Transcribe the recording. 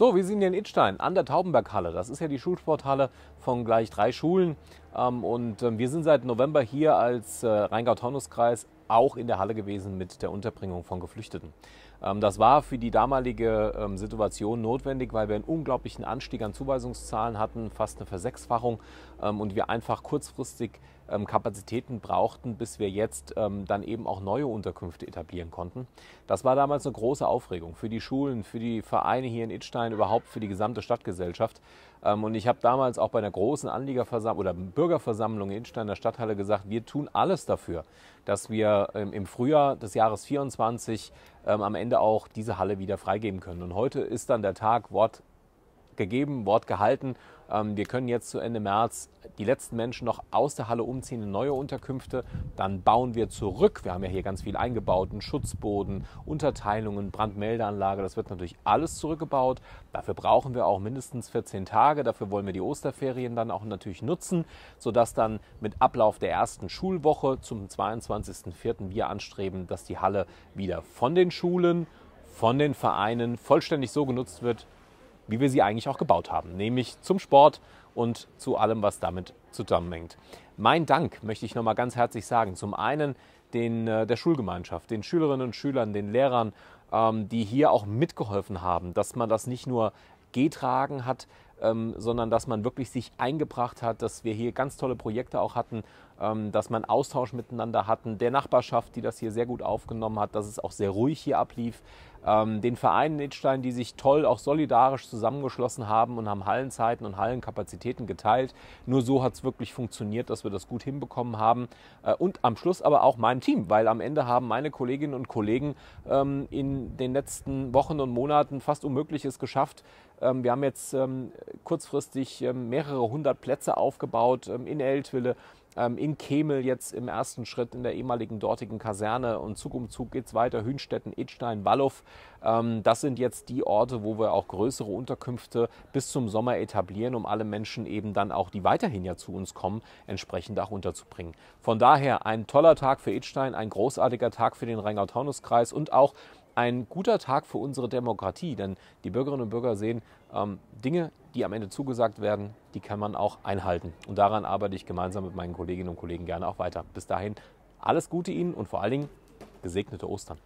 So, wir sind hier in Itstein an der Taubenberghalle. Das ist ja die Schulsporthalle von gleich drei Schulen. Ähm, und ähm, wir sind seit November hier als äh, Rheingau-Taunus-Kreis auch in der Halle gewesen mit der Unterbringung von Geflüchteten. Ähm, das war für die damalige Situation notwendig, weil wir einen unglaublichen Anstieg an Zuweisungszahlen hatten, fast eine Versechsfachung und wir einfach kurzfristig ähm, Kapazitäten brauchten, bis wir jetzt ähm, dann eben auch neue Unterkünfte etablieren konnten. Das war damals eine große Aufregung für die Schulen, für die Vereine hier in Itstein, überhaupt für die gesamte Stadtgesellschaft. Ähm, und ich habe damals auch bei einer großen Anliegerversammlung oder Bürgerversammlung in Itstein der Stadthalle gesagt, wir tun alles dafür, dass wir ähm, im Frühjahr des Jahres 24 ähm, am Ende auch diese Halle wieder freigeben können. Und heute ist dann der Tag, Wort gegeben, Wort gehalten. Ähm, wir können jetzt zu Ende März die letzten Menschen noch aus der Halle umziehen in neue Unterkünfte. Dann bauen wir zurück. Wir haben ja hier ganz viel eingebaut, einen Schutzboden, Unterteilungen, Brandmeldeanlage. Das wird natürlich alles zurückgebaut. Dafür brauchen wir auch mindestens 14 Tage. Dafür wollen wir die Osterferien dann auch natürlich nutzen, sodass dann mit Ablauf der ersten Schulwoche zum 22.04. wir anstreben, dass die Halle wieder von den Schulen, von den Vereinen vollständig so genutzt wird, wie wir sie eigentlich auch gebaut haben, nämlich zum Sport und zu allem, was damit zusammenhängt. Mein Dank möchte ich nochmal ganz herzlich sagen. Zum einen den, äh, der Schulgemeinschaft, den Schülerinnen und Schülern, den Lehrern, ähm, die hier auch mitgeholfen haben, dass man das nicht nur getragen hat, ähm, sondern dass man wirklich sich eingebracht hat, dass wir hier ganz tolle Projekte auch hatten, ähm, dass man Austausch miteinander hatten, der Nachbarschaft, die das hier sehr gut aufgenommen hat, dass es auch sehr ruhig hier ablief, ähm, den Vereinen Edstein, die sich toll auch solidarisch zusammengeschlossen haben und haben Hallenzeiten und Hallenkapazitäten geteilt. Nur so hat es wirklich funktioniert, dass wir das gut hinbekommen haben. Äh, und am Schluss aber auch mein Team, weil am Ende haben meine Kolleginnen und Kollegen ähm, in den letzten Wochen und Monaten fast Unmögliches geschafft, wir haben jetzt kurzfristig mehrere hundert Plätze aufgebaut in Eltville. Ähm, in Kemel jetzt im ersten Schritt in der ehemaligen dortigen Kaserne und Zug um Zug geht es weiter, Hünstetten, Edstein, Wallow. Ähm, das sind jetzt die Orte, wo wir auch größere Unterkünfte bis zum Sommer etablieren, um alle Menschen eben dann auch, die weiterhin ja zu uns kommen, entsprechend auch unterzubringen. Von daher ein toller Tag für Edstein, ein großartiger Tag für den Rheingau-Taunus-Kreis und auch ein guter Tag für unsere Demokratie, denn die Bürgerinnen und Bürger sehen, ähm, Dinge, die am Ende zugesagt werden, die kann man auch einhalten. Und daran arbeite ich gemeinsam mit meinen Kolleginnen und Kollegen gerne auch weiter. Bis dahin alles Gute Ihnen und vor allen Dingen gesegnete Ostern.